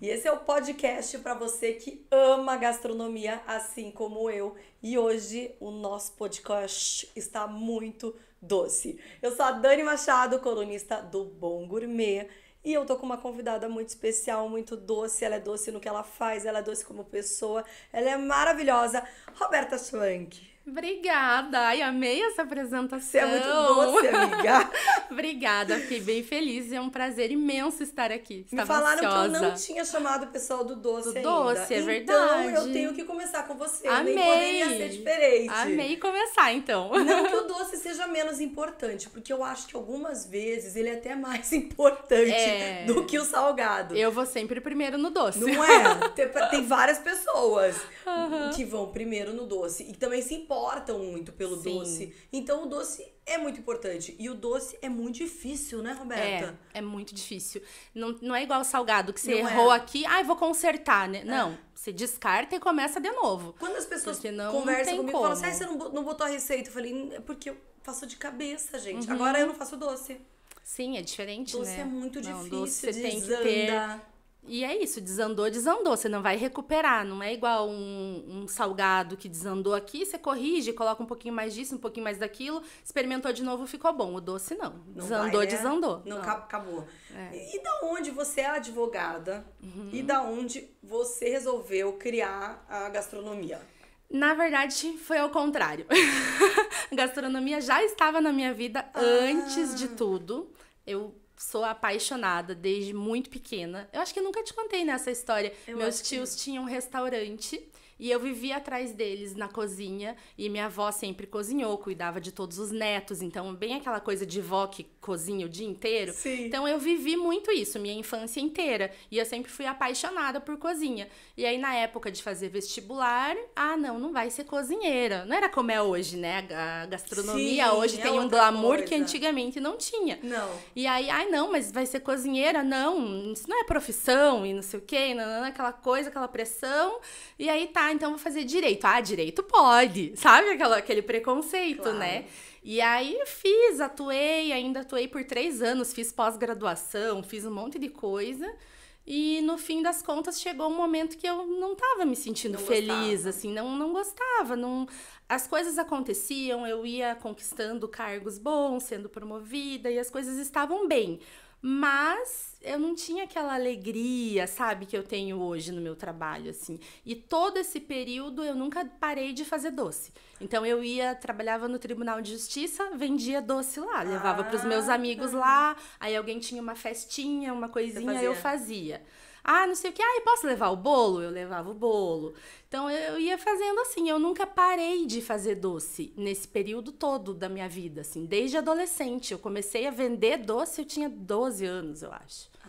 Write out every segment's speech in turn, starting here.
E esse é o podcast para você que ama gastronomia assim como eu. E hoje o nosso podcast está muito doce. Eu sou a Dani Machado, colunista do Bom Gourmet. E eu tô com uma convidada muito especial, muito doce. Ela é doce no que ela faz, ela é doce como pessoa, ela é maravilhosa, Roberta Schwank. Obrigada, ai, amei essa apresentação. Você é muito doce, amiga. Obrigada, fiquei bem feliz. É um prazer imenso estar aqui. Estava Me falaram ansiosa. que eu não tinha chamado o pessoal do doce do ainda. Doce, é então, verdade. Então eu tenho que começar com você. Amei. Nem poderia ser diferente. Amei começar, então. Não que o doce seja menos importante, porque eu acho que algumas vezes ele é até mais importante é... do que o salgado. Eu vou sempre primeiro no doce. Não é? Tem, várias pessoas uhum. que vão primeiro no doce e também se importam importam muito pelo Sim. doce. Então o doce é muito importante. E o doce é muito difícil, né, Roberta? É, é muito difícil. Não, não é igual salgado, que você não é. errou é. aqui, ai, ah, vou consertar, né? É. Não, você descarta e começa de novo. Quando as pessoas conversam comigo e falam assim, ah, você não, não botou a receita? Eu falei, hum, é porque eu faço de cabeça, gente. Uhum. Agora eu não faço doce. Sim, é diferente, doce né? Doce é muito não, difícil doce você tem desanda. que ter e é isso, desandou, desandou. Você não vai recuperar. Não é igual um, um, salgado que desandou aqui, você corrige, coloca um pouquinho mais disso, um pouquinho mais daquilo, experimentou de novo, ficou bom. O doce não. não desandou, vai, né? desandou. Não, não. acabou. É. E, e da onde você é advogada uhum. e da onde você resolveu criar a gastronomia? Na verdade, foi ao contrário. gastronomia já estava na minha vida ah. antes de tudo. Eu sou apaixonada desde muito pequena. Eu acho que nunca te contei nessa né, história. Eu Meus tios que... tinham um restaurante e eu vivia atrás deles na cozinha. E minha avó sempre cozinhou, cuidava de todos os netos. Então, bem aquela coisa de vó que cozinha o dia inteiro. Sim. Então, eu vivi muito isso, minha infância inteira. E eu sempre fui apaixonada por cozinha. E aí, na época de fazer vestibular, ah, não, não vai ser cozinheira. Não era como é hoje, né? A gastronomia Sim, hoje é tem um glamour coisa. que antigamente não tinha. Não. E aí, ai, ah, não, mas vai ser cozinheira? Não, isso não é profissão e não sei o quê, não, não, aquela coisa, aquela pressão. E aí tá ah, então vou fazer direito. Ah, direito pode, sabe? Aquela, aquele preconceito, claro. né? E aí fiz, atuei, ainda atuei por três anos, fiz pós-graduação, fiz um monte de coisa. E no fim das contas chegou um momento que eu não estava me sentindo não feliz, gostava. assim, não, não gostava, não as coisas aconteciam, eu ia conquistando cargos bons, sendo promovida e as coisas estavam bem mas eu não tinha aquela alegria, sabe, que eu tenho hoje no meu trabalho, assim. E todo esse período eu nunca parei de fazer doce. Então eu ia, trabalhava no Tribunal de Justiça, vendia doce lá, levava ah, para os meus amigos tá. lá, aí alguém tinha uma festinha, uma coisinha, fazia. eu fazia. Ah, não sei o que. Ah, posso levar o bolo? Eu levava o bolo. Então eu ia fazendo assim. Eu nunca parei de fazer doce nesse período todo da minha vida, assim, desde adolescente. Eu comecei a vender doce, eu tinha 12 anos, eu acho. Ah.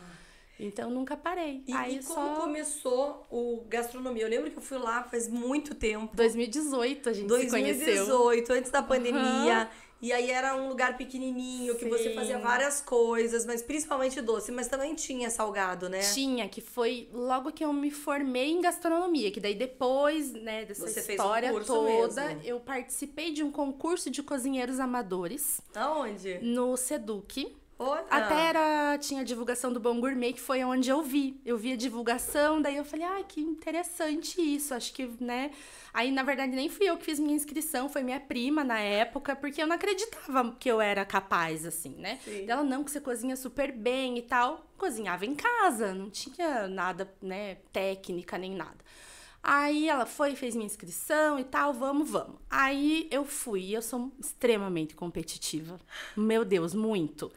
Então nunca parei. E, Aí e como só... começou o gastronomia? Eu lembro que eu fui lá faz muito tempo. 2018 a gente 2018, se conheceu. 2018, antes da pandemia. Uhum. E aí era um lugar pequenininho que você fazia várias coisas, mas principalmente doce, mas também tinha salgado, né? Tinha, que foi logo que eu me formei em gastronomia, que daí depois, né, dessa você história um toda, mesmo. eu participei de um concurso de cozinheiros amadores. Aonde? No Seduc. Até era, tinha a divulgação do Bom Gourmet, que foi onde eu vi. Eu vi a divulgação, daí eu falei, ah, que interessante isso. Acho que, né? Aí, na verdade, nem fui eu que fiz minha inscrição, foi minha prima na época, porque eu não acreditava que eu era capaz, assim, né? Sim. Ela, não, que você cozinha super bem e tal. Cozinhava em casa, não tinha nada, né, técnica nem nada. Aí ela foi, fez minha inscrição e tal, vamos, vamos. Aí eu fui, eu sou extremamente competitiva. Meu Deus, muito.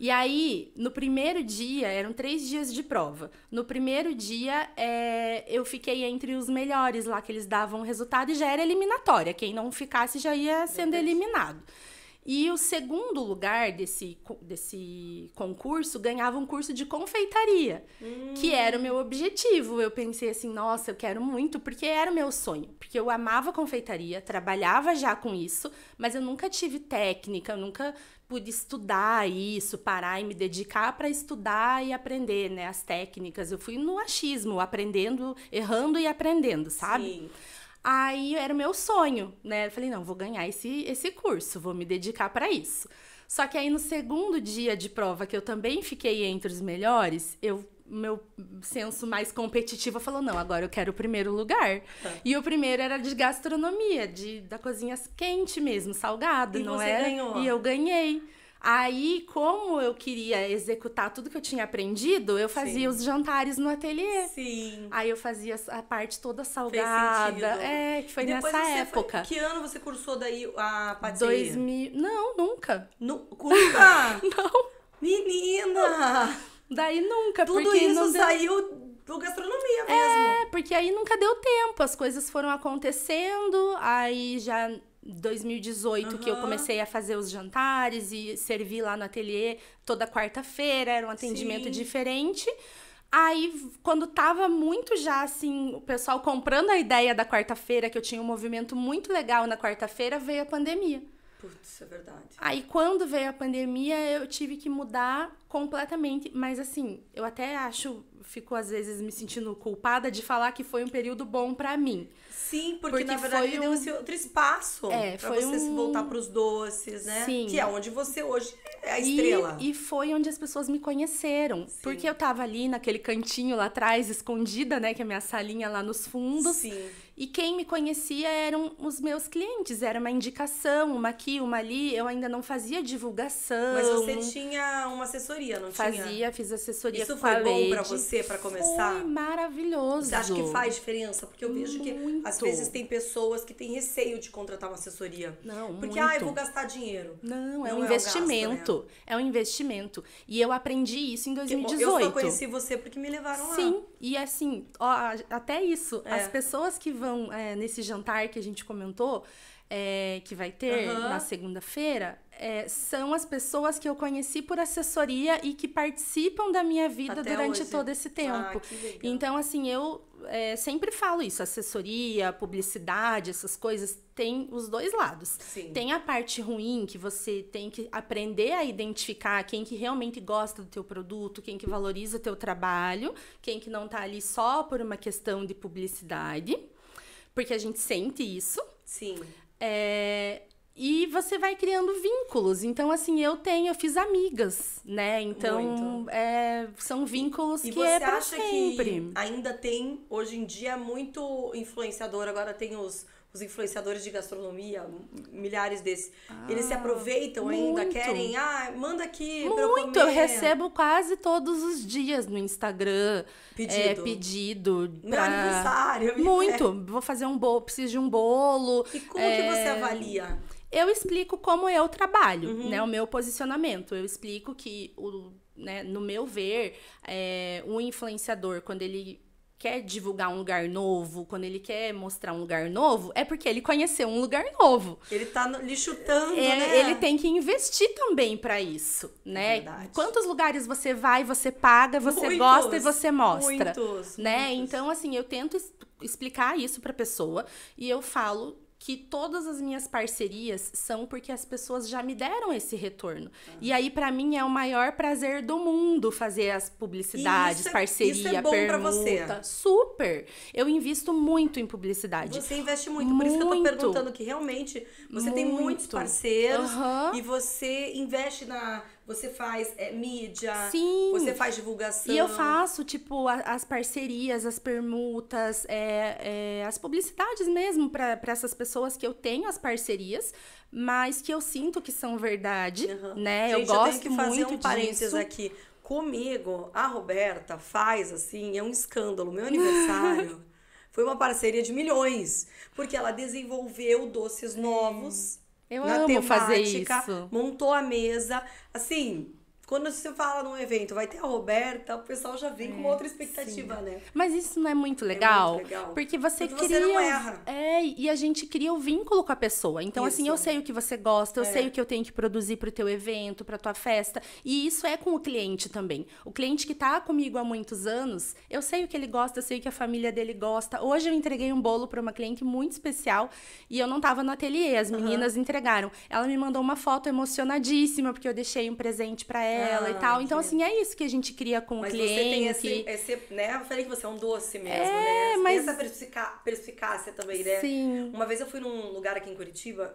E aí, no primeiro dia, eram três dias de prova. No primeiro dia, é, eu fiquei entre os melhores lá, que eles davam resultado e já era eliminatória. Quem não ficasse já ia sendo eliminado. E o segundo lugar desse, desse concurso ganhava um curso de confeitaria, hum. que era o meu objetivo. Eu pensei assim, nossa, eu quero muito, porque era o meu sonho. Porque eu amava confeitaria, trabalhava já com isso, mas eu nunca tive técnica, eu nunca pude estudar isso, parar e me dedicar para estudar e aprender, né, as técnicas. Eu fui no achismo, aprendendo, errando e aprendendo, sabe? Sim. Aí era o meu sonho, né? Eu falei, não, vou ganhar esse, esse curso, vou me dedicar para isso. Só que aí no segundo dia de prova, que eu também fiquei entre os melhores, eu meu senso mais competitivo falou: não, agora eu quero o primeiro lugar. Tá. E o primeiro era de gastronomia, de, da cozinha quente mesmo, salgado, e não é? era? E eu ganhei. Aí, como eu queria executar tudo que eu tinha aprendido, eu fazia Sim. os jantares no ateliê. Sim. Aí eu fazia a parte toda salgada. É, que foi Depois nessa época. Foi... Que ano você cursou daí a padaria? 2000. Não, nunca. Nu... Nunca? não. Menina! Daí nunca, Tudo porque isso não deu... saiu do gastronomia mesmo. É, porque aí nunca deu tempo, as coisas foram acontecendo, aí já 2018 uhum. que eu comecei a fazer os jantares e servir lá no ateliê toda quarta-feira, era um atendimento Sim. diferente. Aí, quando tava muito já assim, o pessoal comprando a ideia da quarta-feira, que eu tinha um movimento muito legal na quarta-feira, veio a pandemia. Putz, é verdade. Aí quando veio a pandemia, eu tive que mudar completamente. Mas assim, eu até acho, fico às vezes me sentindo culpada de falar que foi um período bom para mim. Sim, porque, porque na verdade foi um... outro espaço é, pra você um... se voltar pros doces, né? Sim. Que é onde você hoje é a estrela. E, e foi onde as pessoas me conheceram. Sim. Porque eu tava ali naquele cantinho lá atrás, escondida, né? Que é a minha salinha lá nos fundos. Sim. E quem me conhecia eram os meus clientes. Era uma indicação, uma aqui, uma ali. Eu ainda não fazia divulgação. Mas você tinha uma assessoria, não fazia, tinha? Fazia, fiz assessoria Isso foi bom pra você, pra começar? Foi maravilhoso. Você acha que faz diferença? Porque eu vejo Muito. que muito. Às vezes tem pessoas que têm receio de contratar uma assessoria. Não, Porque, muito. ah, eu vou gastar dinheiro. Não, é um é investimento. gasto, né? É um investimento. E eu aprendi isso em 2018. Eu só conheci você porque me levaram Sim, lá. Sim, e assim, ó, até isso. É. As pessoas que vão é, nesse jantar que a gente comentou, é, que vai ter uhum. na segunda-feira é, são as pessoas que eu conheci por assessoria e que participam da minha vida Até durante hoje. todo esse ah, tempo. Ah, então, assim, eu é, sempre falo isso: assessoria, publicidade, essas coisas, tem os dois lados. Sim. Tem a parte ruim que você tem que aprender a identificar quem que realmente gosta do teu produto, quem que valoriza o teu trabalho, quem que não tá ali só por uma questão de publicidade. Porque a gente sente isso. Sim. É, e você vai criando vínculos. Então, assim, eu tenho, eu fiz amigas, né? Então, é, são vínculos e que é pra sempre. ainda tem, hoje em dia, muito influenciador. Agora tem os os influenciadores de gastronomia, milhares desses, ah, eles se aproveitam muito. ainda, querem, ah, manda aqui muito, eu Muito, eu recebo quase todos os dias no Instagram pedido, é, pedido meu pra... aniversário, muito, é. vou fazer um bolo, preciso de um bolo. E como é... que você é, avalia? Eu explico como eu trabalho, uhum. né, o meu posicionamento. Eu explico que o, né, no meu ver, é, um influenciador quando ele quer divulgar um lugar novo, quando ele quer mostrar um lugar novo, é porque ele conheceu um lugar novo. Ele tá no, lhe chutando, é, né? Ele tem que investir também para isso, né? É verdade. Quantos lugares você vai, você paga, você muitos, gosta e você mostra, muitos, né? Muitos. Então assim, eu tento explicar isso para pessoa e eu falo que todas as minhas parcerias são porque as pessoas já me deram esse retorno. Ah. E aí, para mim, é o maior prazer do mundo fazer as publicidades, isso, é- parceria, isso é bom permuta. Pra você. Super! Eu invisto muito em publicidade. Você investe muito, muito. por isso que eu tô perguntando que realmente você muito. tem muitos parceiros uhum. e você investe na você faz é, mídia, Sim. você faz divulgação. E eu faço, tipo, a, as parcerias, as permutas, é, é, as publicidades mesmo para essas pessoas que eu tenho as parcerias, mas que eu sinto que são verdade, uhum. né? Gente, eu gosto eu tenho que fazer um parênteses disso. aqui. Comigo, a Roberta faz assim, é um escândalo. Meu aniversário foi uma parceria de milhões, porque ela desenvolveu doces novos eu na amo temática, fazer isso. Montou a mesa. Assim, quando você fala num evento, vai ter a Roberta, o pessoal já vem é, com outra expectativa, sim. né? Mas isso não é muito legal. É muito legal. Porque você Quando cria. Você não erra. É, e a gente cria o um vínculo com a pessoa. Então, isso. assim, eu sei o que você gosta, eu é. sei o que eu tenho que produzir pro teu evento, pra tua festa. E isso é com o cliente também. O cliente que tá comigo há muitos anos, eu sei o que ele gosta, eu sei o que a família dele gosta. Hoje eu entreguei um bolo pra uma cliente muito especial e eu não tava no ateliê, as meninas uhum. entregaram. Ela me mandou uma foto emocionadíssima, porque eu deixei um presente para ela dela e ah, tal. Então, assim, é isso que a gente cria com mas o cliente. Você tem esse, esse, né? Eu falei que você é um doce mesmo, é, né? mas... Tem essa perspicácia também, né? Sim. Uma vez eu fui num lugar aqui em Curitiba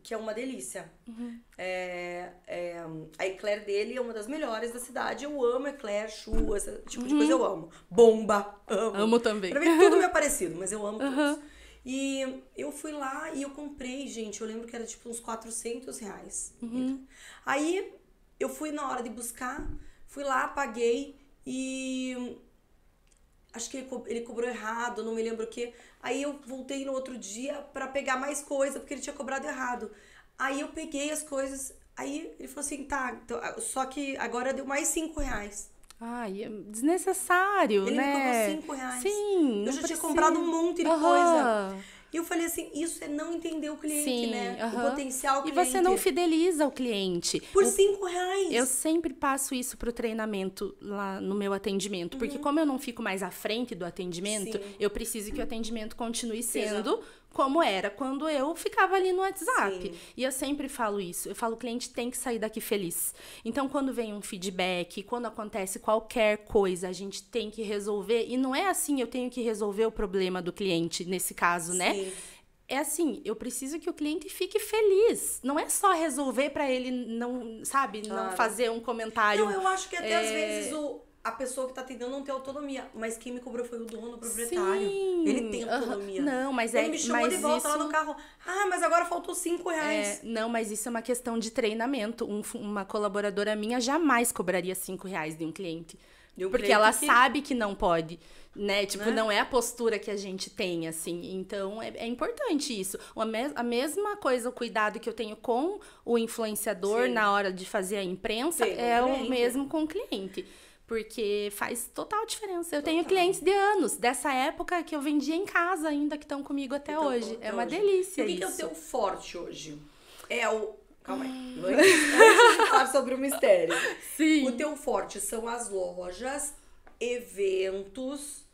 que é uma delícia. Uhum. É, é, a Eclair dele é uma das melhores da cidade. Eu amo Eclair, chuva esse tipo uhum. de coisa uhum. eu amo. Bomba, amo. Amo também. Pra mim tudo me é parecido, mas eu amo uhum. todos. E eu fui lá e eu comprei, gente, eu lembro que era tipo uns 400 reais. Uhum. Aí eu fui na hora de buscar, fui lá, paguei e acho que ele, co ele cobrou errado, não me lembro o que. Aí eu voltei no outro dia para pegar mais coisa, porque ele tinha cobrado errado. Aí eu peguei as coisas, aí ele falou assim, tá, então, só que agora deu mais cinco reais. Ai, é desnecessário, ele né? Ele me cobrou cinco reais. Sim, Eu já precisa. tinha comprado um monte de uhum. coisa. E eu falei assim, isso é não entender o cliente, Sim, né? Uh -huh. O potencial cliente. E você não fideliza o cliente. Por cinco reais. Eu sempre passo isso pro treinamento lá no meu atendimento. Uhum. Porque como eu não fico mais à frente do atendimento, Sim. eu preciso que o atendimento continue sendo Exato como era quando eu ficava ali no WhatsApp. Sim. E eu sempre falo isso. Eu falo, o cliente tem que sair daqui feliz. Então, quando vem um feedback, quando acontece qualquer coisa, a gente tem que resolver. E não é assim, eu tenho que resolver o problema do cliente, nesse caso, né? Sim. né? é assim, eu preciso que o cliente fique feliz. Não é só resolver para ele não, sabe, claro. não fazer um comentário. Não, eu acho que até é... às vezes o, a pessoa que tá atendendo não tem autonomia. Mas quem me cobrou foi o dono, o proprietário. Sim. Ele tem autonomia. Não, mas Ele é... Ele me chamou de volta isso... lá no carro. Ah, mas agora faltou cinco é, reais. É, não, mas isso é uma questão de treinamento. Um, uma colaboradora minha jamais cobraria cinco reais de um cliente. porque ela que... sabe que não pode, né? Tipo, né? não é a postura que a gente tem, assim. Então, é, é importante isso. A, a mesma coisa, o cuidado que eu tenho com o influenciador Sim. na hora de fazer a imprensa Sim, é o mesmo com o cliente. Porque faz total diferença. Eu total. tenho clientes de anos, dessa época que eu vendia em casa ainda, que estão comigo até então, hoje. Então, é uma hoje. delícia. o que, que é o seu forte hoje? É o Calma aí. É. Antes de falar sobre o mistério. Sim. O teu forte são as lojas, eventos,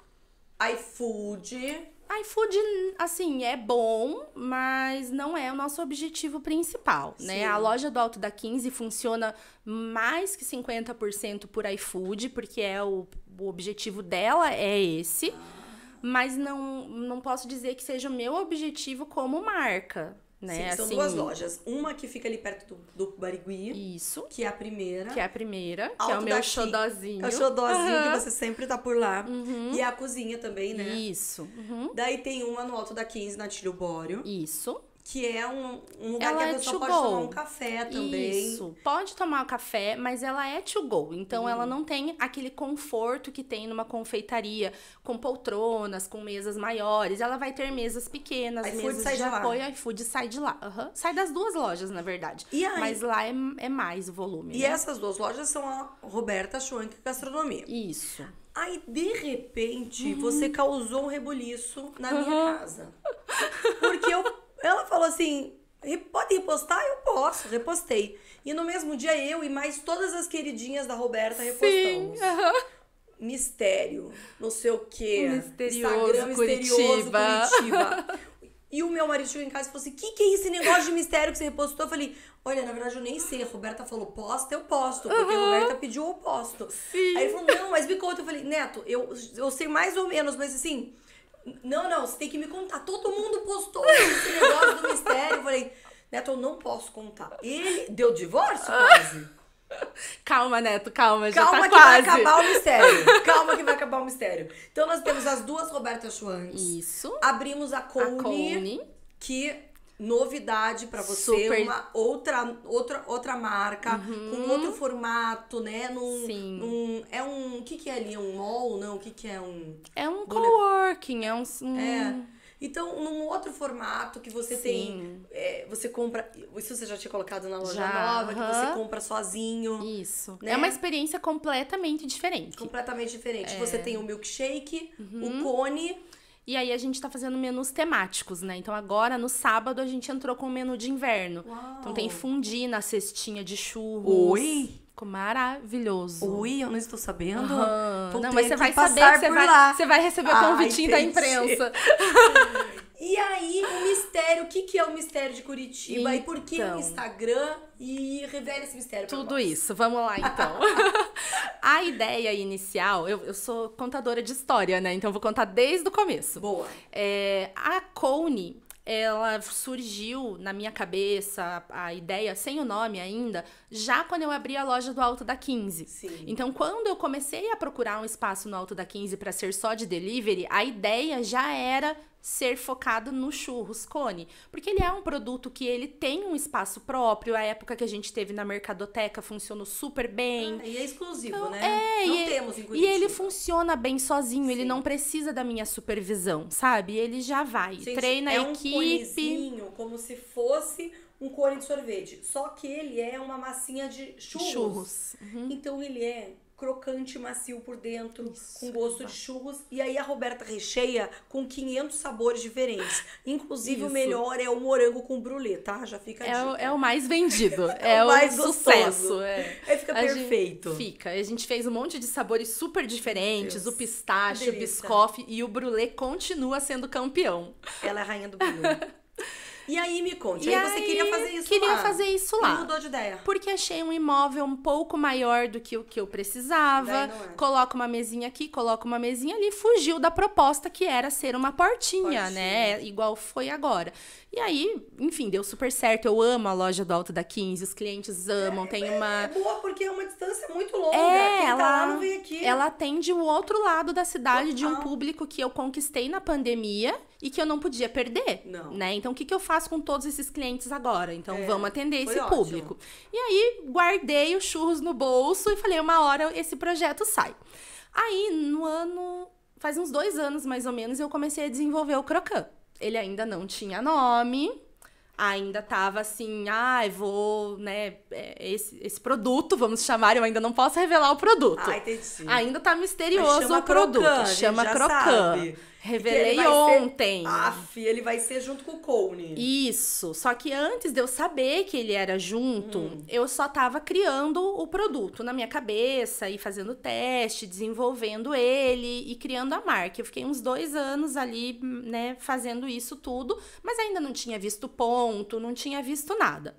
iFood iFood, assim, é bom, mas não é o nosso objetivo principal, Sim. né? A loja do Alto da 15 funciona mais que 50% por iFood, porque é o, o objetivo dela é esse. Ah. Mas não, não posso dizer que seja o meu objetivo como marca, né? Sim, são duas assim, lojas. Uma que fica ali perto do, do Barigui. Isso. Que é a primeira. Que é a primeira, que é o meu daqui, xodózinho. É o xodózinho uhum. que você sempre tá por lá. Uhum. E é a cozinha também, né? Isso. Uhum. Daí tem uma no alto da 15, na Tilho Bório. Isso. Que é um, um lugar ela que a é pode go. tomar um café também. Isso, pode tomar um café, mas ela é to go. Então hum. ela não tem aquele conforto que tem numa confeitaria, com poltronas, com mesas maiores. Ela vai ter mesas pequenas, iFood mesas sai de, de apoio, iFood sai de lá. Uhum. Sai das duas lojas, na verdade. E aí, mas lá é, é mais o volume. E né? essas duas lojas são a Roberta Schwank Gastronomia. Isso. Aí, de repente, uhum. você causou um rebuliço na minha uhum. casa. Porque eu ela falou assim: pode repostar? Eu posso, repostei. E no mesmo dia eu e mais todas as queridinhas da Roberta repostamos. Sim, uhum mistério, não sei o quê. Misterioso, Instagram Curitiba. misterioso, Curitiba. E o meu marido chegou em casa e falou assim: o que, que é esse negócio de mistério que você repostou? Eu falei: olha, na verdade eu nem sei. A Roberta falou: posta, eu posto. Porque uhum. a Roberta pediu, eu posto. Sim. Aí ele falou: não, mas me conta. Eu falei: Neto, eu, eu sei mais ou menos, mas assim, não, não, você tem que me contar. Todo mundo postou esse negócio do mistério. Eu falei, Neto, eu não posso contar. Ele deu divórcio ah. quase. Calma, Neto, calma, já calma tá quase. Calma que vai acabar o mistério. Calma que vai acabar o mistério. Então nós temos as duas Roberta Schwanz. Isso. Abrimos a Cone. A Cone. Que novidade para você, Super. uma outra, outra, outra marca, uhum. com outro formato, né? Num, Sim. Num, é um. O que, que é ali? Um mall? Não, o que, que é um. É um coworking, é um. um... É. Então, num outro formato que você Sim. tem. É, você compra. Isso você já tinha colocado na loja já, nova, uh -huh. que você compra sozinho. Isso. Né? É uma experiência completamente diferente. Completamente diferente. É. Você tem o milkshake, uhum. o cone e aí a gente tá fazendo menus temáticos, né? Então agora, no sábado, a gente entrou com o menu de inverno. Uau. Então tem fundi na cestinha de churros. Oi! Ficou maravilhoso. Ui, eu não estou sabendo. Uhum. Não, mas você vai saber você vai, você vai, receber o ah, convitinho Ai, da imprensa. E aí, o mistério, o que, que é o mistério de Curitiba então, e por que o então. Instagram? E revela esse mistério. Tudo nós. isso, vamos lá então. a ideia inicial, eu, eu, sou contadora de história, né? Então vou contar desde o começo. Boa. É, a Cone, ela surgiu na minha cabeça, a, a, ideia, sem o nome ainda, já quando eu abri a loja do Alto da 15. Sim. Então, quando eu comecei a procurar um espaço no Alto da 15 para ser só de delivery, a ideia já era ser focado no churros cone, porque ele é um produto que ele tem um espaço próprio. A época que a gente teve na Mercadoteca funcionou super bem. Ah, e é exclusivo, então, né? É, não e temos em E ele funciona bem sozinho, Sim. ele não precisa da minha supervisão, sabe? Ele já vai, gente, treina é a equipe. Um como se fosse um cone de sorvete, só que ele é uma massinha de churros. churros. Uhum. Então ele é crocante, macio por dentro, Isso, com gosto de churros. E aí a Roberta recheia com 500 sabores diferentes. Inclusive Isso. o melhor é o morango com brulê, tá? Já fica é, é, é, o, é o mais vendido, é, é o, mais o sucesso. É. Aí fica a perfeito. Fica. A gente fez um monte de sabores super diferentes, o pistache, o biscoff e o brulê continua sendo campeão. Ela é a rainha do brulê. E aí me conte, e aí você aí queria fazer isso queria lá. Queria fazer isso lá. E mudou de ideia. Porque achei um imóvel um pouco maior do que o que eu precisava. É. Coloca uma mesinha aqui, coloca uma mesinha ali, fugiu da proposta que era ser uma portinha, portinha, né? É igual foi agora. E aí, enfim, deu super certo. Eu amo a loja do Alto da 15, os clientes amam, é, tem é, uma É boa porque é uma distância muito longa. É, Quem tá ela, tá lá não vem aqui. Ela atende o outro lado da cidade Total. de um público que eu conquistei na pandemia e que eu não podia perder, não. né? Então o que, que eu faço com todos esses clientes agora? Então é, vamos atender esse ótimo. público. E aí guardei os churros no bolso e falei uma hora esse projeto sai. Aí no ano faz uns dois anos mais ou menos eu comecei a desenvolver o Crocan. Ele ainda não tinha nome, ainda tava assim, ah, vou, né, é, esse, esse produto, vamos chamar, eu ainda não posso revelar o produto. Ah, entendi. Ainda tá misterioso o produto, chama Crocan. Revelei ontem. Ser, af, ele vai ser junto com o Cone. Isso. Só que antes de eu saber que ele era junto, hum. eu só tava criando o produto na minha cabeça e fazendo teste, desenvolvendo ele e criando a marca. Eu fiquei uns dois anos ali, né, fazendo isso tudo, mas ainda não tinha visto ponto, não tinha visto nada.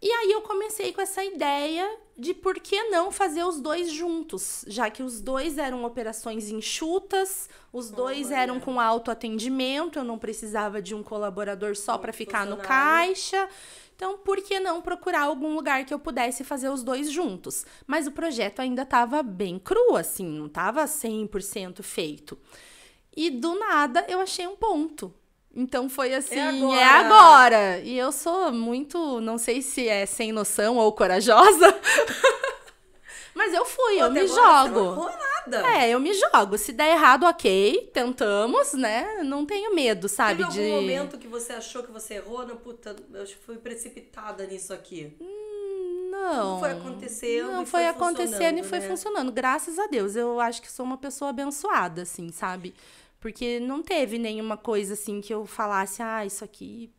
E aí eu comecei com essa ideia de por que não fazer os dois juntos, já que os dois eram operações enxutas, os dois eram com autoatendimento, eu não precisava de um colaborador só para ficar no caixa. Então, por que não procurar algum lugar que eu pudesse fazer os dois juntos? Mas o projeto ainda estava bem cru, assim, não estava 100% feito. E do nada eu achei um ponto. Então foi é assim, é agora. é agora. E eu sou muito, não sei se é sem noção ou corajosa. Mas eu fui, Pô, eu me jogo. Você não nada. É, eu me jogo. Se der errado, ok. Tentamos, né? Não tenho medo, sabe? Teve de... momento que você achou que você errou? Não, puta, eu fui precipitada nisso aqui. Hum, não. Não foi acontecendo. Não, foi, foi acontecendo e foi né? funcionando. Graças a Deus. Eu acho que sou uma pessoa abençoada, assim, sabe? Porque não teve nenhuma coisa assim que eu falasse, ah, isso aqui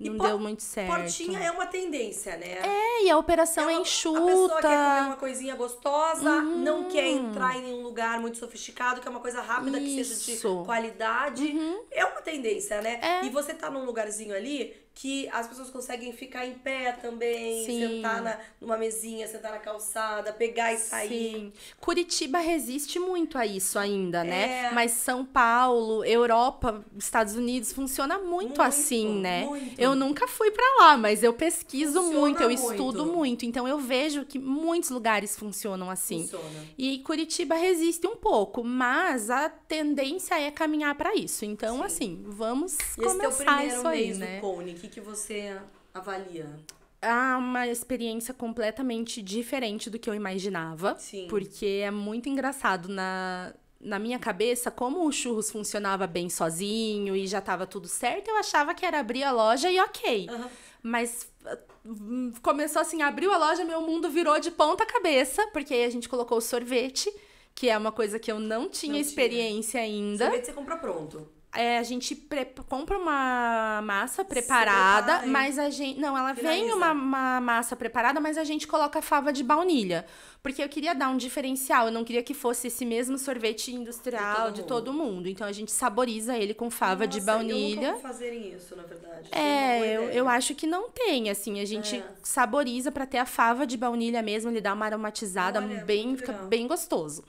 não e deu muito certo. Portinha é uma tendência, né? É, e a operação é, é uma, é enxuta. A pessoa quer comer uma coisinha gostosa, não quer hum. entrar em nenhum lugar muito sofisticado, quer é uma coisa rápida, Isso. que seja de qualidade. Uhum. É uma tendência, né? É. E você tá num lugarzinho ali que as pessoas conseguem ficar em pé também, Sim. sentar na, numa mesinha, sentar na calçada, pegar e sair. Sim. Curitiba resiste muito a isso ainda, né? é. né? Mas São Paulo, Europa, Estados Unidos funciona muito, muito assim, né? Muito. Eu nunca fui para lá, mas eu pesquiso funciona muito, eu muito. estudo muito, então eu vejo que muitos lugares funcionam assim. Funciona. E Curitiba resiste um pouco, mas a tendência é caminhar para isso. Então, Sim. assim, vamos começar teu primeiro isso aí, mês né? Do Cone, que que, você avalia? Ah, uma experiência completamente diferente do que eu imaginava. Sim. Porque é muito engraçado na. Na minha cabeça, como o churros funcionava bem sozinho e já tava tudo certo, eu achava que era abrir a loja e ok. Uhum. Mas hum, começou assim, abriu a loja, meu mundo virou de ponta cabeça, porque aí a gente colocou o sorvete, que é uma coisa que eu não tinha não experiência tinha. ainda. Sorvete você compra pronto é, a gente compra uma massa preparada, é. mas a gente. Não, ela finaliza. vem uma, uma, massa preparada, mas a gente coloca fava de baunilha. Porque eu queria dar um diferencial. Eu não queria que fosse esse mesmo sorvete industrial de todo, de mundo. todo mundo. Então a gente saboriza ele com fava Nossa, de baunilha. Eu não fazerem isso, na verdade. É, eu, eu acho que não tem, assim. A gente é. saboriza para ter a fava de baunilha mesmo, ele dá uma aromatizada Olha, bem, fica bem gostoso.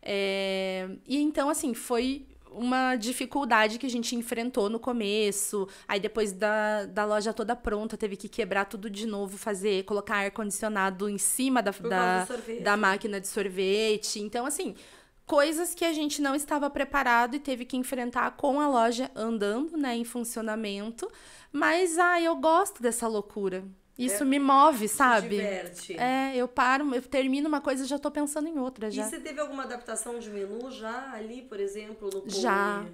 É, e então, assim, foi uma dificuldade que a gente enfrentou no começo. Aí depois da, da loja toda pronta, teve que quebrar tudo de novo, fazer, colocar ar-condicionado em cima da, da, da máquina de sorvete. Então, assim, coisas que a gente não estava preparado e teve que enfrentar com a loja andando, né, em funcionamento. Mas, ah, eu gosto dessa loucura. Isso é, me move, sabe? diverte. É, eu paro, eu termino uma coisa e já tô pensando em outra já. E você teve alguma adaptação de menu já ali, por exemplo, no Já.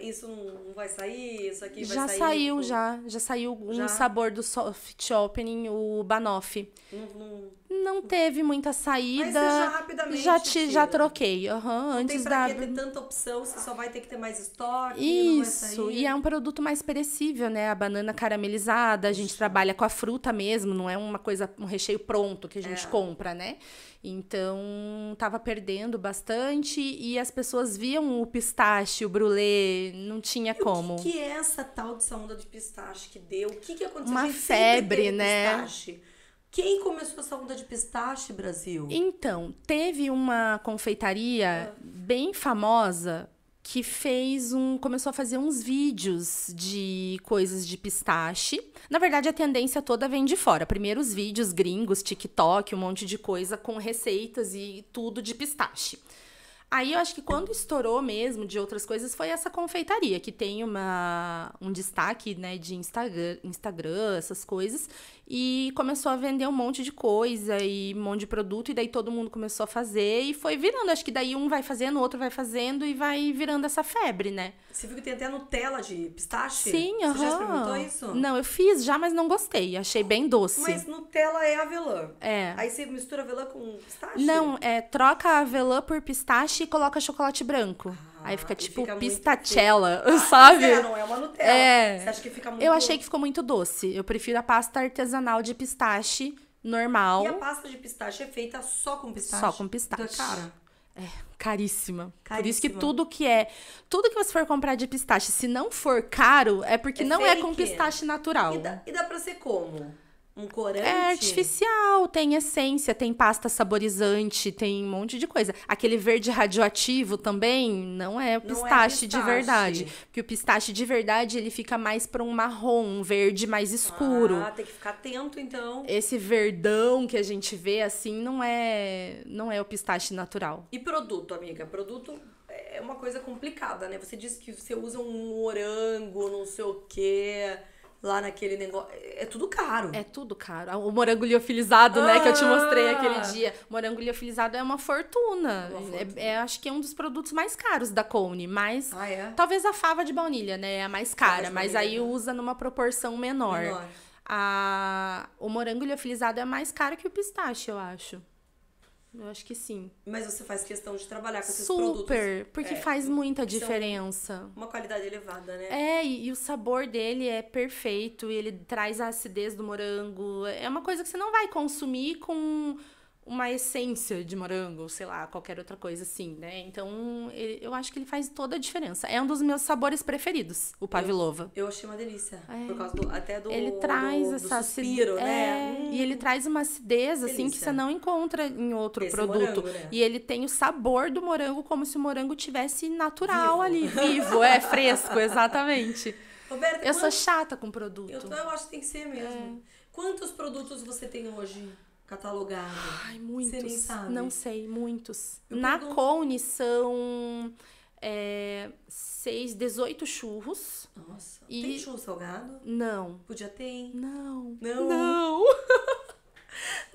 Isso não vai sair, isso aqui vai já sair. Saiu, Já saiu, já. Já saiu um sabor do soft opening, o banoffee. não... Não teve muita saída. Mas já rapidamente. Já, te, já troquei. Uhum, não antes tem pra da. Que ter tanta opção, você só vai ter que ter mais estoque. Isso. E é um produto mais perecível, né? A banana caramelizada, a gente trabalha com a fruta mesmo, não é uma coisa, um recheio pronto que a gente é. compra, né? Então, tava perdendo bastante e as pessoas viam o pistache, o brulê, não tinha e como. O que, que, é essa tal de onda de pistache que deu? O que, que aconteceu? Uma febre, né? Pistache. Quem começou essa onda de pistache, Brasil? Então, teve uma confeitaria ah. bem famosa que fez um. começou a fazer uns vídeos de coisas de pistache. Na verdade, a tendência toda vem de fora. Primeiro os vídeos gringos, TikTok, um monte de coisa com receitas e tudo de pistache. Aí eu acho que quando estourou mesmo de outras coisas foi essa confeitaria, que tem uma, um destaque né, de Instagram, Instagram, essas coisas, e começou a vender um monte de coisa e um monte de produto, e daí todo mundo começou a fazer e foi virando. Acho que daí um vai fazendo, o outro vai fazendo e vai virando essa febre, né? Você viu que tem até Nutella de pistache? Sim, Você uhum. já experimentou isso? Não, eu fiz já, mas não gostei. Achei bem doce. Mas Nutella é avelã. É. Aí você mistura avelã com pistache? Não, é troca avelã por pistache e coloca chocolate branco. Ah. Aí fica ah, tipo fica pistachella, ah, sabe? Ah, é, não é uma Nutella. É. Você acha que fica muito Eu achei que ficou muito doce. Eu prefiro a pasta artesanal de pistache normal. E a pasta de pistache é feita só com pistache? Só com pistache. Então, cara. É, caríssima. caríssima. Por isso que tudo que é. Tudo que você for comprar de pistache, se não for caro, é porque é não fake. é com pistache natural. E dá, e dá pra ser como? um corante. É artificial, tem essência, tem pasta saborizante, tem um monte de coisa. Aquele verde radioativo também não é o pistache, é pistache. de verdade. Porque o pistache de verdade ele fica mais para um marrom, um verde mais escuro. Ah, tem que ficar atento então. Esse verdão que a gente vê assim não é, não é o pistache natural. E produto, amiga? Produto é uma coisa complicada, né? Você disse que você usa um morango, não sei o quê lá naquele negócio. É tudo caro. É tudo caro. O morango liofilizado, ah! né, que eu te ah! mostrei aquele dia. O morango liofilizado é uma fortuna. É uma é, fortuna. É, é, acho que é um dos produtos mais caros da Cone, mas ah, é? talvez a fava de baunilha, né, é a mais cara, mas aí né? usa numa proporção menor. menor. A... O morango liofilizado é mais caro que o pistache, eu acho. Eu acho que sim. Mas você faz questão de trabalhar com esses Super, produtos. Super, porque é, faz então muita é diferença. Uma qualidade elevada, né? É, e, e, o sabor dele é perfeito, e ele traz a acidez do morango. É uma coisa que você não vai consumir com uma essência de morango, sei lá, qualquer outra coisa assim, né? Então, eu acho que ele faz toda a diferença. É um dos meus sabores preferidos, o pavlova. Eu, eu achei uma delícia, é. por causa do, até do Ele traz do, essa do suspiro, né? É, hum, e ele traz uma acidez delícia. assim que você não encontra em outro Esse produto. Morango, né? E ele tem o sabor do morango como se o morango tivesse natural vivo. ali, vivo, é fresco, exatamente. Roberta, eu quantos... sou chata com produto. Eu, eu acho que tem que ser mesmo. É. Quantos produtos você tem hoje? catalogado? Ai, muitos. Você nem sabe. Não sei, muitos. Eu Na pergunto... Cone são é, dezoito 18 churros. Nossa. E... Tem churro salgado? Não. Podia ter, hein? Não. Não. Não. Não.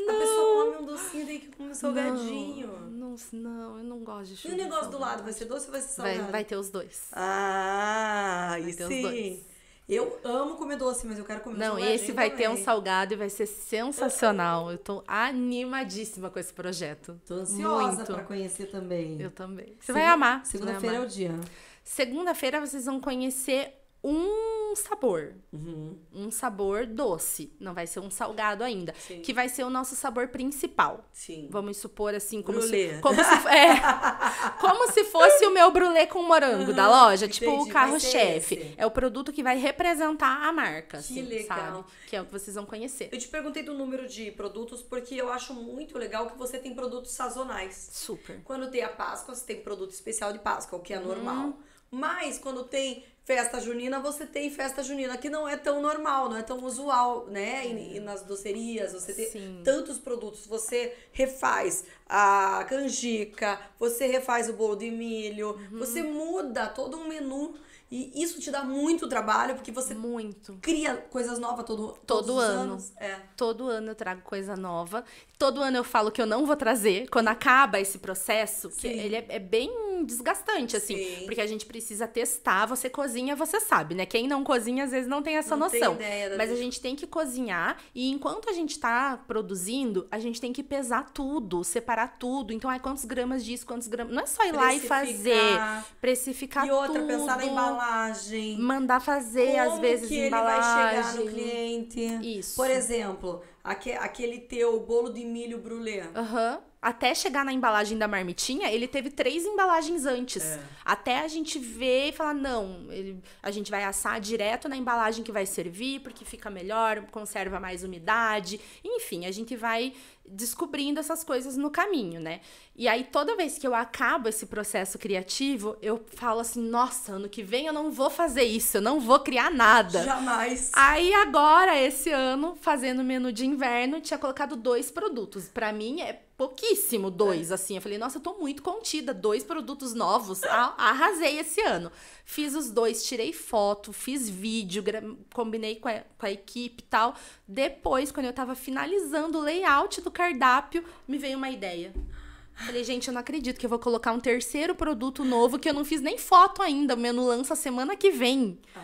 A pessoa come um docinho, tem que comer um salgadinho. Não, não, não, eu não gosto de churros. E o negócio salgado. do lado, vai ser doce ou vai ser salgado? Vai, vai ter os dois. Ah, vai e sim. Eu amo comer doce, mas eu quero comer Não, esse vai também. ter um salgado e vai ser sensacional. Eu tô animadíssima com esse projeto. Tô ansiosa para conhecer também. Eu também. Você Segu vai amar. Segunda-feira é o dia. Segunda-feira vocês vão conhecer um sabor. Uhum. Um sabor doce. Não vai ser um salgado ainda. Sim. Que vai ser o nosso sabor principal. Sim. Vamos supor assim, como brulê. se. Como se, é, como se fosse o meu brulê com morango uhum. da loja. Tipo Entendi. Tipo o carro-chefe. É o produto que vai representar a marca. Que assim, legal. Sabe? Que é o que vocês vão conhecer. Eu te perguntei do número de produtos, porque eu acho muito legal que você tem produtos sazonais. Super. Quando tem a Páscoa, você tem produto especial de Páscoa, o que é uhum. normal. Mas quando tem festa junina, você tem festa junina, que não é tão normal, não é tão usual, né? E, é. e nas docerias, você tem Sim. tantos produtos. Você refaz a canjica, você refaz o bolo de milho, uhum. você muda todo um menu. E isso te dá muito trabalho, porque você muito. cria coisas novas todo, todo todos ano. anos. É. Todo ano eu trago coisa nova. Todo ano eu falo que eu não vou trazer. Quando acaba esse processo, que ele é, é bem desgastante, assim. Sim. Porque a gente precisa testar, você cozinha, você sabe, né? Quem não cozinha, às vezes, não tem essa não noção. Tem Mas vida. a gente tem que cozinhar e enquanto a gente tá produzindo, a gente tem que pesar tudo, separar tudo. Então, ai, quantos gramas disso, quantos gramas. Não é só ir lá e fazer. Precificar. E outra, tudo, pensar na embalagem. Mandar fazer, Como às vezes, que embalagem. Ele vai chegar no cliente. Isso. Por exemplo, aquele teu bolo de milho brulé. Aham. Uhum até chegar na embalagem da marmitinha, ele teve três embalagens antes. É. Até a gente ver e falar, não, ele, a gente vai assar direto na embalagem que vai servir, porque fica melhor, conserva mais umidade. Enfim, a gente vai descobrindo essas coisas no caminho, né? E aí toda vez que eu acabo esse processo criativo, eu falo assim: "Nossa, ano que vem eu não vou fazer isso, eu não vou criar nada". Jamais. Aí agora esse ano, fazendo menu de inverno, tinha colocado dois produtos. Para mim é pouquíssimo dois, é. assim. Eu falei: "Nossa, eu tô muito contida, dois produtos novos". Arrasei esse ano. Fiz os dois, tirei foto, fiz vídeo, combinei com a, com a equipe e tal. Depois, quando eu tava finalizando o layout do cardápio, me veio uma ideia. Falei, gente, eu não acredito que eu vou colocar um terceiro produto novo que eu não fiz nem foto ainda. O menu lança semana que vem. Ah.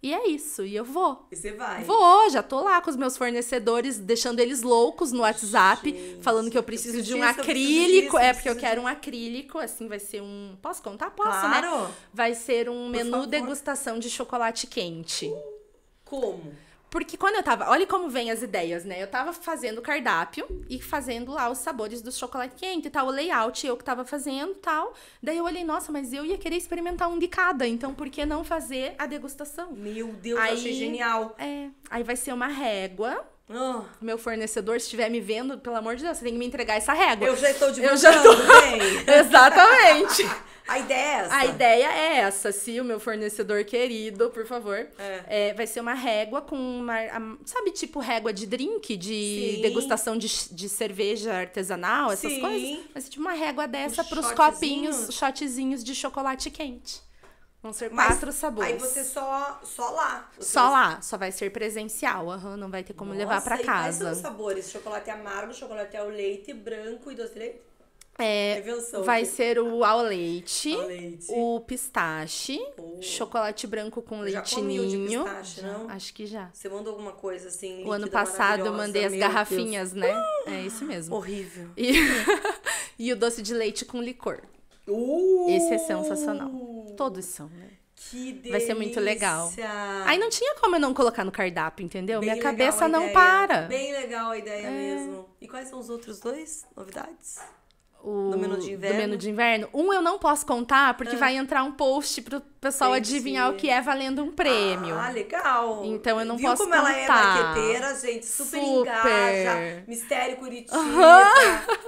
E é isso, e eu vou. E você vai? Vou, já tô lá com os meus fornecedores, deixando eles loucos no WhatsApp, Gente, falando que eu preciso, eu preciso de um acrílico. Disso, é, porque eu quero um acrílico, assim, vai ser um. Posso contar? Posso, né? claro. né? Vai ser um Por menu favor. degustação de chocolate quente. Como? Porque quando eu tava. Olha como vem as ideias, né? Eu tava fazendo o cardápio e fazendo lá os sabores do chocolate quente e tal, o layout eu que tava fazendo tal. Daí eu olhei, nossa, mas eu ia querer experimentar um de cada, então por que não fazer a degustação? Meu Deus, aí, achei genial. É. Aí vai ser uma régua Oh. Meu fornecedor, se estiver me vendo, pelo amor de Deus, você tem que me entregar essa régua. Eu já estou de Eu já tô... Exatamente. A ideia é essa. A ideia é essa. Se o meu fornecedor querido, por favor, é. É, vai ser uma régua com uma. Sabe, tipo régua de drink, de Sim. degustação de, de cerveja artesanal, essas Sim. coisas? Mas tipo uma régua dessa um pros copinhos, shotzinhos de chocolate quente. Vão ser Mas quatro sabores. Aí você só, só lá. Só vai... lá, só vai ser presencial, uhum, não vai ter como Nossa, levar para casa. Quais são os sabores? Chocolate amargo, chocolate ao leite, branco e doce de leite? É, vai ser o ao leite, ao leite. o pistache, oh. chocolate branco com leite ninho. Acho que já. Você mandou alguma coisa assim? O ano passado eu mandei as garrafinhas, Deus. né? Uh, é isso mesmo. Horrível. E, e, o doce de leite com licor. Uh. Esse é sensacional. Todos são, né? Que delícia. Vai ser muito legal. Aí não tinha como eu não colocar no cardápio, entendeu? Bem Minha cabeça não para. Bem legal a ideia é. mesmo. E quais são os outros dois novidades? o do menu de inverno. de inverno. Um eu não posso contar, porque ah. vai entrar um post pro pessoal Entendi. adivinhar o que é valendo um prêmio. Ah, legal. Então eu não Viu posso contar. Viu como ela é marqueteira, gente, super, super. engaja, mistério Curitiba,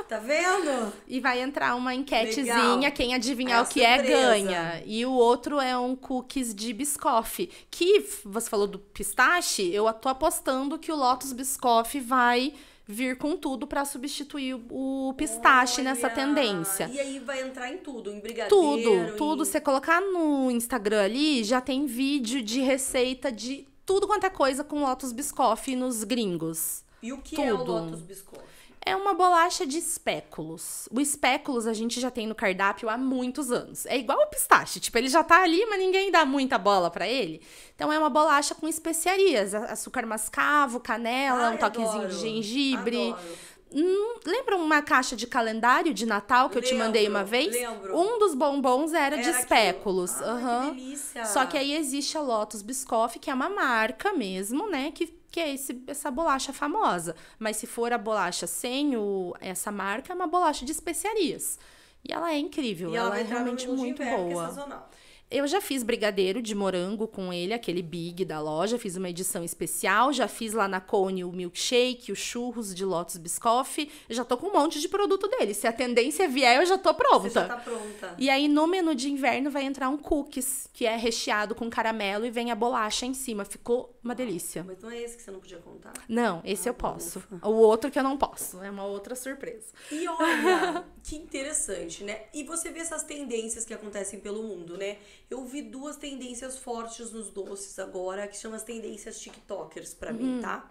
tá vendo? E vai entrar uma enquetezinha, legal. quem adivinhar é o que é, surpresa. é ganha. E o outro é um cookies de biscoff, que você falou do pistache, eu tô apostando que o Lotus Biscoff vai vir com tudo para substituir o pistache Olha, nessa tendência. E aí vai entrar em tudo, em brigadeiro. Tudo, em... tudo. Você colocar no Instagram ali, já tem vídeo de receita de tudo quanto é coisa com Lotus Biscoff nos gringos. E o que tudo. é o Lotus Biscoff? É uma bolacha de espéculos. O espéculos a gente já tem no cardápio há muitos anos. É igual o pistache, tipo, ele já tá ali, mas ninguém dá muita bola para ele. Então é uma bolacha com especiarias, açúcar mascavo, canela, Ai, um toquezinho adoro. de gengibre. Adoro. Hum, lembra uma caixa de calendário de Natal que eu lembro, te mandei uma vez? Lembro. Um dos bombons era, era de espéculos. Ah, uhum. que delícia. Só que aí existe a Lotus Biscoff, que é uma marca mesmo, né? Que que é esse, essa bolacha é famosa. Mas se for a bolacha sem o, essa marca, é uma bolacha de especiarias. E ela é incrível, e ela, ela é realmente muito é boa. É sazonal. Eu já fiz brigadeiro de morango com ele, aquele big da loja, fiz uma edição especial, já fiz lá na Cone o milkshake, os churros de Lotus Biscoff, já tô com um monte de produto dele. Se a tendência vier, eu já tô pronta. Você já tá pronta. E aí no menu de inverno vai entrar um cookies, que é recheado com caramelo e vem a bolacha em cima. Ficou uma ah, delícia. Mas não é esse que você não podia contar? Não, esse ah, eu posso. Ufa. O outro que eu não posso, é uma outra surpresa. E olha, que interessante, né? E você vê essas tendências que acontecem pelo mundo, né? Eu vi duas tendências fortes nos doces agora, que chama as tendências TikTokers para uhum. mim, tá?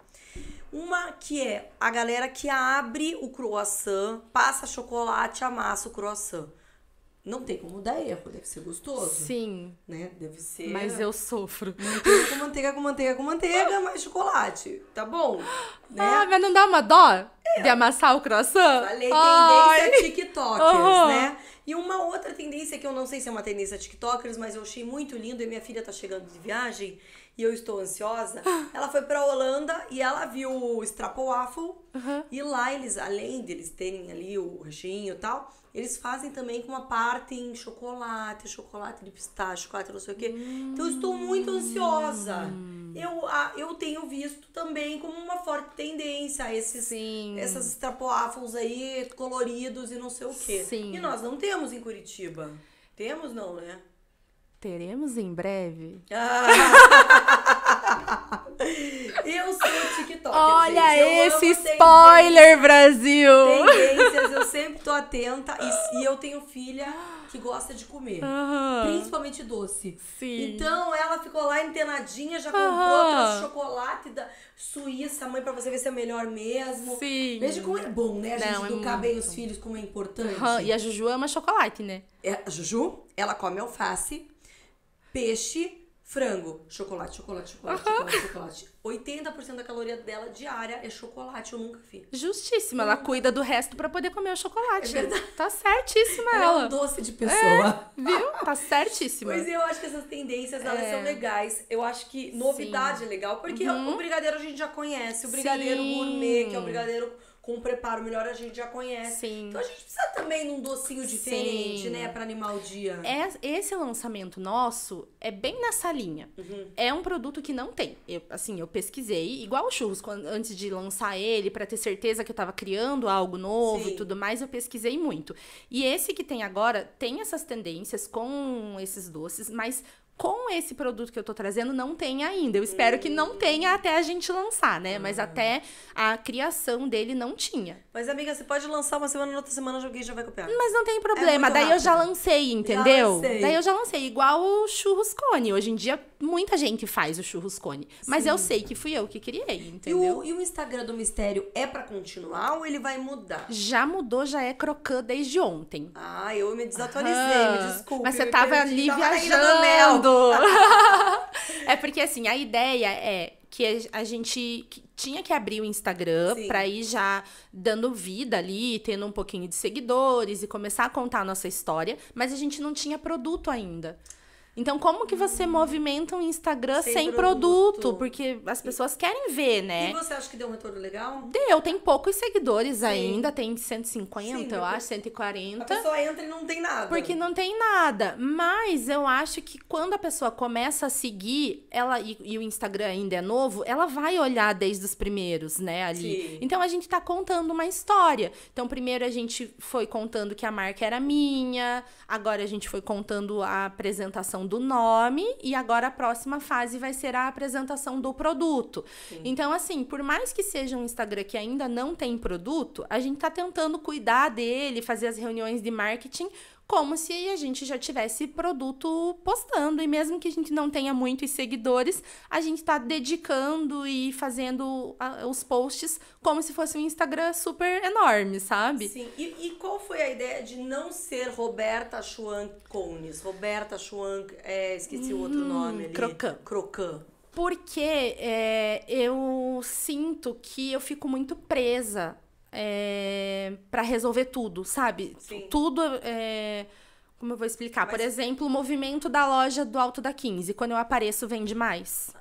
Uma que é a galera que abre o croissant, passa chocolate, amassa o croissant. Não tem como dar erro, deve ser gostoso. Sim. Né? Deve ser. Mas eu sofro. Manteiga com manteiga, com manteiga, com manteiga, mais chocolate. Tá bom? Né? Ah, mas não dá uma dó é. de amassar o croissant? Falei tendência Ai. TikTokers, uhum. né? E uma outra tendência que eu não sei se é uma tendência TikTokers, mas eu achei muito lindo e minha filha tá chegando de viagem e eu estou ansiosa. Ela foi pra Holanda e ela viu o Strapo Waffle. Uhum. E lá eles, além deles terem ali o anjinho e tal, eles fazem também com uma parte em chocolate, chocolate de pistache, chocolate não sei o quê. Hum. Então eu estou muito ansiosa. Hum. Eu, a, eu tenho visto também como uma forte tendência esses, Sim. essas aí coloridos e não sei o quê. Sim. E nós não temos em Curitiba. Temos não, né? Teremos em breve. Ah. eu sou TikTok. Olha gente, esse spoiler, Brasil! Tendências, eu sempre tô atenta. E, e, eu tenho filha que gosta de comer. Uhum. Principalmente doce. Sim. Então ela ficou lá antenadinha, já comprou, uhum. chocolate da Suíça, mãe, pra você ver se é melhor mesmo. Sim. Veja como é bom, né? A gente é educar é bem os filhos, como é importante. Uhum. E a Juju ama chocolate, né? É, a Juju, ela come alface, peixe Frango, chocolate, chocolate, chocolate, uhum. chocolate, chocolate. 80% da caloria dela diária é chocolate, eu nunca vi. Justíssima, ela cuida do resto para poder comer o chocolate. É verdade. Tá certíssima ela. É ela. É um doce de pessoa. É, viu? Tá certíssima. Pois eu acho que essas tendências, elas é. são legais. Eu acho que novidade Sim. é legal, porque uhum. o brigadeiro a gente já conhece, o brigadeiro Sim. gourmet, que é o brigadeiro com o preparo melhor a gente já conhece. Sim. Então a gente precisa também num docinho diferente, Sim. né, para animar o dia. É, esse lançamento nosso é bem nessa linha. Uhum. É um produto que não tem. Eu, assim, eu pesquisei, igual o churros, quando, antes de lançar ele, para ter certeza que eu tava criando algo novo Sim. e tudo mais, eu pesquisei muito. E esse que tem agora tem essas tendências com esses doces, mas com esse produto que eu tô trazendo, não tem ainda. Eu espero hum. que não tenha até a gente lançar, né? Hum. Mas uhum. até a criação dele não tinha. Mas, amiga, você pode lançar uma semana, outra semana alguém já vai copiar. Mas não tem é problema. É Daí rápido. eu já lancei, entendeu? Já lancei. Daí eu já lancei. Igual o cone Hoje em dia muita gente faz o cone Mas Sim. eu sei que fui eu que criei, entendeu? E o, e o Instagram do Mistério é para continuar ou ele vai mudar? Já mudou, já é crocã desde ontem. Ah, eu me desatualizei, Aham. me desculpe. Mas você tava ali viajando. é porque assim, a ideia é que a gente tinha que abrir o Instagram para ir já dando vida ali, tendo um pouquinho de seguidores e começar a contar a nossa história, mas a gente não tinha produto ainda. Então, como que você hum. movimenta um Instagram sem, sem produto? produto? Porque as pessoas e, querem ver, né? E você acha que deu um retorno legal? Deu, tem poucos seguidores Sim. ainda, tem 150, Sim, eu acho, 140. A pessoa entra e não tem nada. Porque não tem nada. Mas eu acho que quando a pessoa começa a seguir, ela e, e o Instagram ainda é novo, ela vai olhar desde os primeiros, né, ali. Sim. Então a gente tá contando uma história. Então, primeiro a gente foi contando que a marca era minha, agora a gente foi contando a apresentação do nome e agora a próxima fase vai ser a apresentação do produto. Sim. Então, assim, por mais que seja um Instagram que ainda não tem produto, a gente está tentando cuidar dele, fazer as reuniões de marketing como se a gente já tivesse produto postando. E mesmo que a gente não tenha muitos seguidores, a gente está dedicando e fazendo a, os posts como se fosse um Instagram super enorme, sabe? Sim. E, e qual foi a ideia de não ser Roberta Chuan Cones? Roberta Chuan, é, esqueci o outro hum, nome ali. Crocan. Crocan porque é, eu sinto que eu fico muito presa é, para resolver tudo, sabe? Sim. Tudo é, como eu vou explicar? Mas... Por exemplo, o movimento da loja do Alto da 15. Quando eu apareço, vende mais.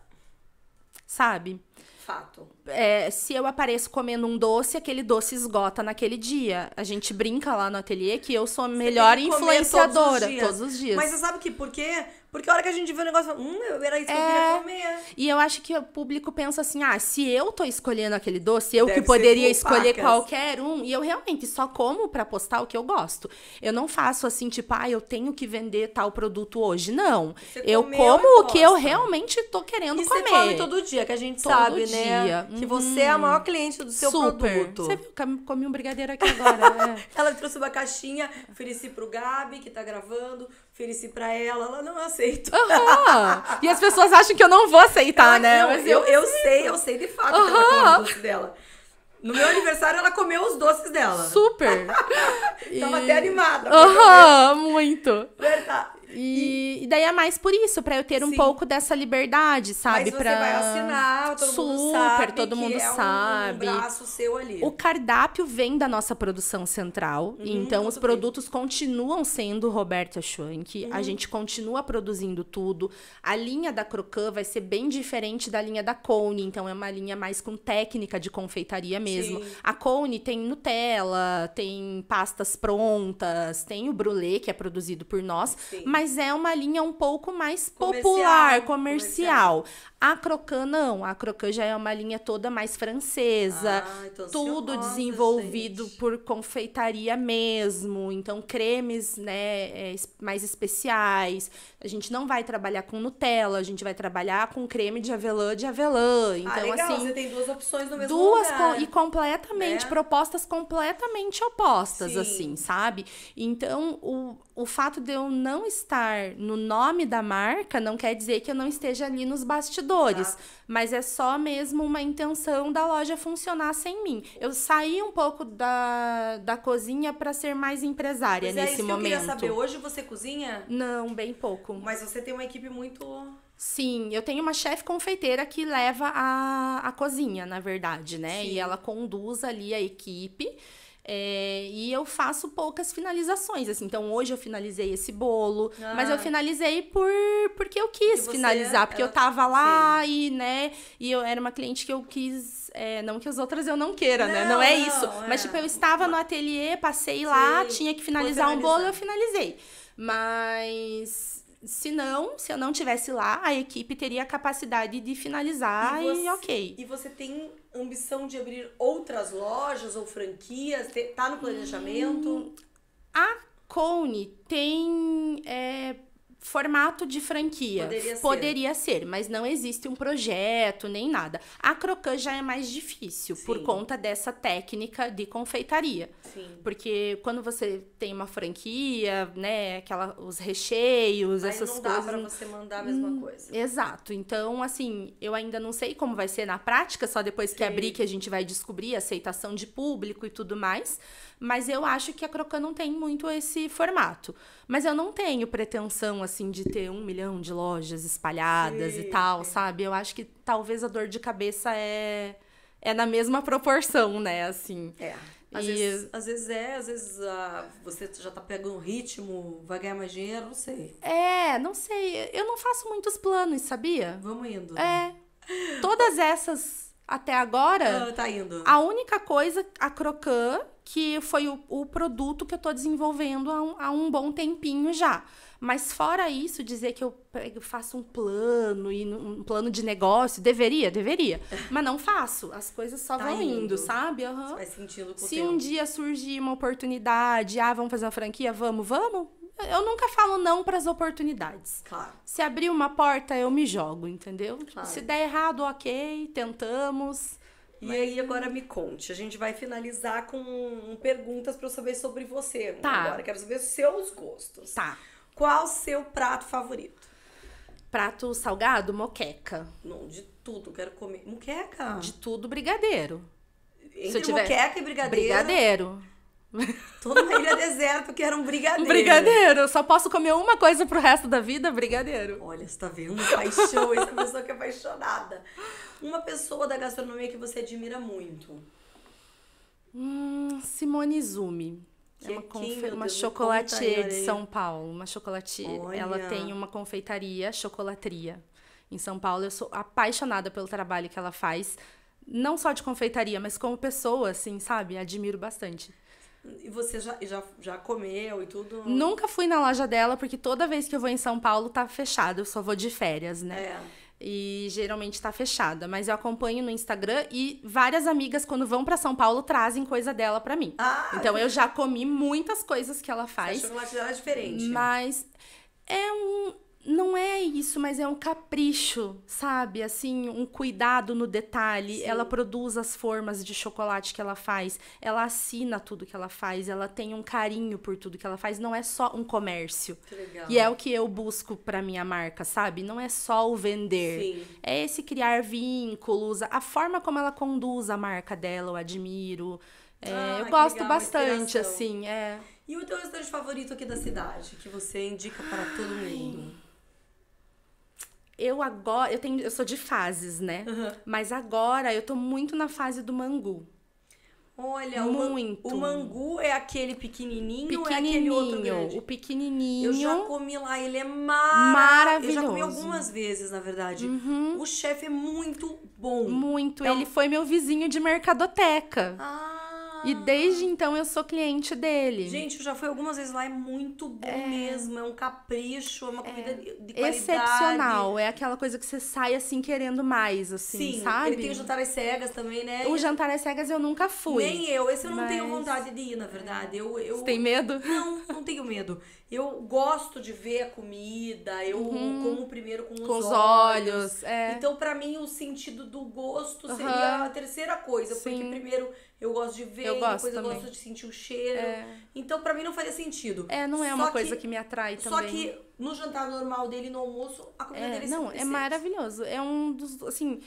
Sabe? Fato. É, se eu apareço comendo um doce, aquele doce esgota naquele dia. A gente brinca lá no ateliê que eu sou a melhor influenciadora todos os, todos os, dias. Mas você sabe que por quê? Porque a hora que a gente vê o negócio, hum, era isso que é... eu queria é. comer. E eu acho que o público pensa assim, ah, se eu tô escolhendo aquele doce, eu Deve que poderia escolher qualquer um, e eu realmente só como para postar o que eu gosto. Eu não faço assim, tipo, ah, eu tenho que vender tal produto hoje. Não. Você eu como o que eu realmente tô querendo e comer. Você come todo dia, que a gente todo sabe, né? dia. né? Uhum. Que você é a uhum. maior cliente do seu Super. produto. Você viu que comi um brigadeiro aqui agora, né? Ela trouxe uma caixinha, ofereci pro Gabi, que tá gravando, ofereci para ela, ela não aceita. Uhum. E as pessoas acham que eu não vou aceitar, ela, né? Não, mas eu, eu, eu sei, eu sei de fato uhum. que ela come doce dela. No meu aniversário, ela comeu os doces dela. Super! Tava e... até animada. Aham, uhum, muito. Verdade. E, e, daí é mais por isso, para eu ter sim. um pouco dessa liberdade, sabe? Mas você pra... vai assinar, todo Super, mundo sabe. todo mundo é um, sabe. seu ali. O cardápio vem da nossa produção central, uhum, então os produtos bem. continuam sendo Roberta Schwank, uhum. a gente continua produzindo tudo. A linha da Crocan vai ser bem diferente da linha da Cone, então é uma linha mais com técnica de confeitaria mesmo. Sim. A Cone tem Nutella, tem pastas prontas, tem o brulé, que é produzido por nós, sim. mas mas é uma linha um pouco mais popular, comercial. comercial. A Crocan não, a Crocan já é uma linha toda mais francesa, ah, então tudo ansiosa, desenvolvido gente. por confeitaria mesmo, então cremes, né, é, mais especiais. A gente não vai trabalhar com Nutella, a gente vai trabalhar com creme de avelã de avelã. Ah, então ah, legal, assim, você tem duas opções no mesmo duas lugar. duas e completamente né? propostas completamente opostas Sim. assim, sabe? Então, o o fato de eu não estar no nome da marca não quer dizer que eu não esteja ali nos bastidores, tá. mas é só mesmo uma intenção da loja funcionar sem mim. Eu saí um pouco da, da cozinha para ser mais empresária pois é, nesse é, isso momento. Que eu queria saber, hoje você cozinha? Não, bem pouco. Mas você tem uma equipe muito Sim, eu tenho uma chefe confeiteira que leva a, a cozinha, na verdade, né? Sim. E ela conduz ali a equipe. É, e eu faço poucas finalizações, assim. Então, hoje eu finalizei esse bolo, ah. mas eu ah. finalizei por porque eu quis finalizar, porque ela... eu é, tava lá Sim. e, né, e eu era uma cliente que eu quis, é, não que as outras eu não queira, não, né? Não é não, isso. É. Mas, tipo, eu estava no ateliê, passei Sim. lá, tinha que finalizar um bolo, eu finalizei. Mas se não, se eu não tivesse lá, a equipe teria a capacidade de finalizar e, você, e ok. E você tem ambição de abrir outras lojas ou franquias? Tá no planejamento? Hum, a Cone tem é, formato de franquia. Poderia, Poderia ser. mas não existe um projeto nem nada. A croquet já é mais difícil Sim. por conta dessa técnica de confeitaria. Sim. Porque quando você tem uma franquia, né, aquela os recheios, Aí essas não coisas, dá você mandar a mesma hum, coisa. Exato. Então, assim, eu ainda não sei como vai ser na prática, só depois Sim. que abrir que a gente vai descobrir a aceitação de público e tudo mais mas eu acho que a Crocan não tem muito esse formato. Mas eu não tenho pretensão, assim, de ter um milhão de lojas espalhadas Sim. e tal, sabe? Eu acho que talvez a dor de cabeça é, é na mesma proporção, né? Assim. É. Às, e... vezes, às vezes é, às vezes ah, você já tá pegando um ritmo, vai ganhar mais dinheiro, não sei. É, não sei. Eu não faço muitos planos, sabia? Vamos indo. É. Todas essas até agora. Ah, tá indo. A única coisa, a Crocan que foi o, o produto que eu estou desenvolvendo há um, há um, bom tempinho já. Mas fora isso, dizer que eu faço um plano e um plano de negócio, deveria, deveria. Mas não faço. As coisas só tá vão indo, indo sabe? Uhum. Você vai sentindo Se um dia surgir uma oportunidade, ah, vamos fazer uma franquia, vamos, vamos, eu nunca falo não para as oportunidades. Claro. Se abrir uma porta, eu me jogo, entendeu? Claro. Se der errado, ok, tentamos. E Mas... aí, agora me conte. A gente vai finalizar com perguntas para eu saber sobre você. Tá. Agora, quero saber os seus gostos. Tá. Qual o seu prato favorito? Prato salgado? Moqueca. Não, de tudo. Quero comer. Moqueca? De tudo, brigadeiro. Entre Se eu tiver... moqueca e brigadeiro. Brigadeiro. Toda uma ilha deserta que era um brigadeiro. Um brigadeiro. Eu só posso comer uma coisa pro resto da vida, brigadeiro. Olha, você tá vendo? Paixão, essa pessoa que é apaixonada. Uma pessoa da gastronomia que você admira muito. Hum, Simone Zumi. é uma, confe... uma chocolatier de São Paulo. Uma chocolatier. Olha. Ela tem uma confeitaria, chocolatria. Em São Paulo, eu sou apaixonada pelo trabalho que ela faz. Não só de confeitaria, mas como pessoa, assim, sabe? Admiro bastante. E você já, já, já comeu e tudo? Nunca fui na loja dela, porque toda vez que eu vou em São Paulo tá fechado, eu só vou de férias, né? É. E geralmente tá fechada, mas eu acompanho no Instagram e várias amigas quando vão para São Paulo trazem coisa dela para mim. Ah, então eu é. já comi muitas coisas que ela faz. A chocolate dela é diferente. Mas é um não é isso, mas é um capricho, sabe? Assim, um cuidado no detalhe. Sim. Ela produz as formas de chocolate que ela faz, ela assina tudo que ela faz, ela tem um carinho por tudo que ela faz, não é só um comércio. Que legal. E é o que eu busco para minha marca, sabe? Não é só o vender. Sim. É esse criar vínculos, a forma como ela conduz a marca dela, eu admiro. É, ah, eu gosto legal, bastante, assim, é. E o teu restaurante favorito aqui da cidade, que você indica para todo mundo? eu agora, eu tenho, eu sou de fases, né? Uhum. Mas agora eu tô muito na fase do mangu. Olha, muito. O, mangu é aquele pequenininho, pequenininho é aquele outro grande. O pequenininho. Eu já comi lá, ele é mar... maravilhoso. Eu já comi algumas vezes, na verdade. Uhum. O chefe é muito bom. Muito. É ele um... foi meu vizinho de mercadoteca. Ah. E desde então eu sou cliente dele. Gente, eu já fui algumas vezes lá, é muito bom é... mesmo. É um capricho, é uma é. comida é... de qualidade. Excepcional. É aquela coisa que você sai assim querendo mais, assim, Sim, sabe? Ele tem o jantar às cegas também, né? O jantar às cegas eu nunca fui. Nem eu. Esse eu não mas... tenho vontade de ir, na verdade. Eu, eu... Você tem medo? Não, não tenho medo. Eu gosto de ver a comida, eu uhum. como primeiro com os, com os olhos. olhos é. Então, para mim, o sentido do gosto seria uhum. a terceira coisa, Sim. porque primeiro eu gosto de ver, eu gosto depois também. eu gosto de sentir o cheiro. É. Então, para mim não faria sentido. É, não é só uma que, coisa que me atrai também. Só que no jantar normal dele, no almoço, a comida é, dele é Não, é maravilhoso. É um dos, assim,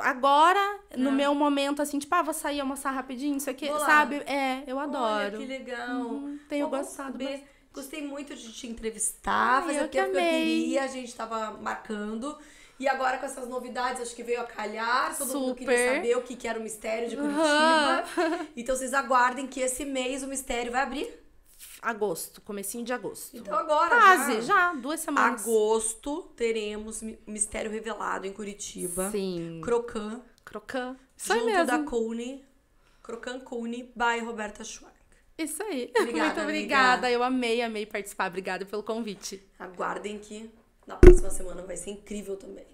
agora, no é. meu momento, assim, tipo, ah, vou sair almoçar rapidinho, isso aqui, sabe? É, eu adoro. Olha, que legal. Hum, tenho gostado saber. Gostei muito de te entrevistar, fazer o que eu queria, a gente tava marcando. E agora com essas novidades, acho que veio a calhar, todo Super. mundo queria saber o que, que era o mistério de Curitiba. Uhum. Então vocês aguardem que esse mês o mistério vai abrir. Agosto, comecinho de agosto. Então agora. Quase, já, já duas semanas. Agosto teremos Mistério Revelado em Curitiba. Sim. Crocan. Crocan. Isso junto mesmo. da Cune. Crocan Cune by Roberta Schwartz. Isso aí. Obrigada, Muito obrigada. Amiga. Eu amei, amei participar. Obrigada pelo convite. Aguardem que na próxima semana vai ser incrível também.